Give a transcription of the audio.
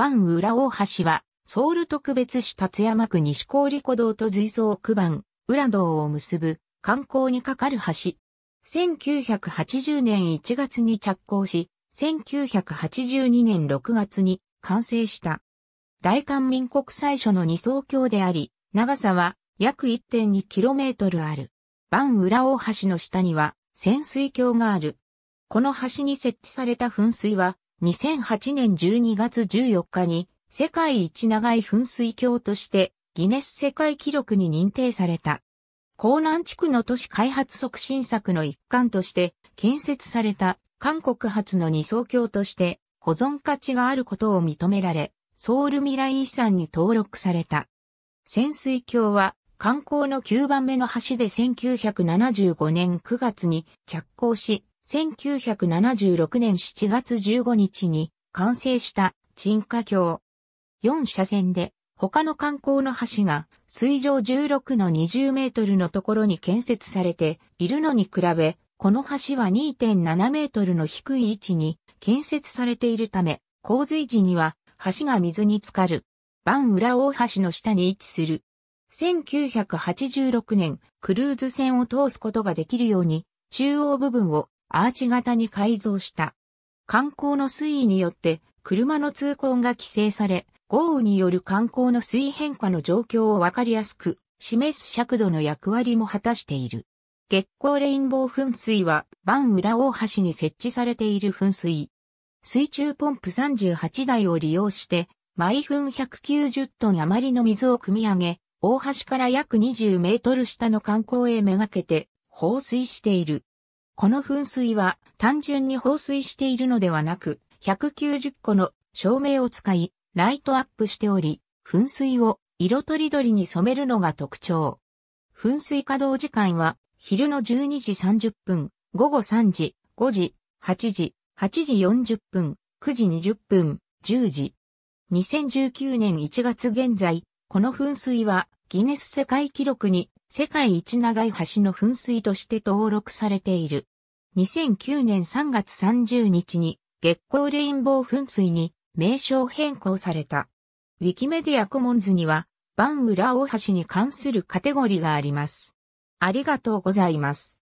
番浦大橋は、ソウル特別市立山区西郡古道と随走区番浦道を結ぶ観光にかかる橋。1980年1月に着工し、1982年6月に完成した。大韓民国最初の二層橋であり、長さは約 1.2km ある。番浦大橋の下には潜水橋がある。この橋に設置された噴水は2008年12月14日に世界一長い噴水橋としてギネス世界記録に認定された。江南地区の都市開発促進策の一環として建設された韓国発の二層橋として保存価値があることを認められ、ソウル未来遺産に登録された。潜水橋は観光の9番目の橋で1975年9月に着工し、1976年7月15日に完成した沈下橋。4車線で他の観光の橋が水上16の20メートルのところに建設されているのに比べ、この橋は2.7メートルの低い位置に建設されているため、洪水時には橋が水に浸かる。番浦大橋の下に位置する。1986年、クルーズ船を通すことができるように、中央部分をアーチ型に改造した。観光の水位によって車の通行が規制され、豪雨による観光の水位変化の状況をわかりやすく示す尺度の役割も果たしている。月光レインボー噴水は、万浦大橋に設置されている噴水。水中ポンプ38台を利用して、毎分190トン余りの水を汲み上げ、大橋から約20メートル下の観光へめがけて放水している。この噴水は単純に放水しているのではなく、190個の照明を使い、ライトアップしており、噴水を色とりどりに染めるのが特徴。噴水稼働時間は昼の12時30分、午後3時、5時、8時、8時40分、9時20分、10時。2019年1月現在、この噴水はギネス世界記録に世界一長い橋の噴水として登録されている。2009年3月30日に月光レインボー噴水に名称変更された。ウィキメディアコモンズには、バンウラ大橋に関するカテゴリーがあります。ありがとうございます。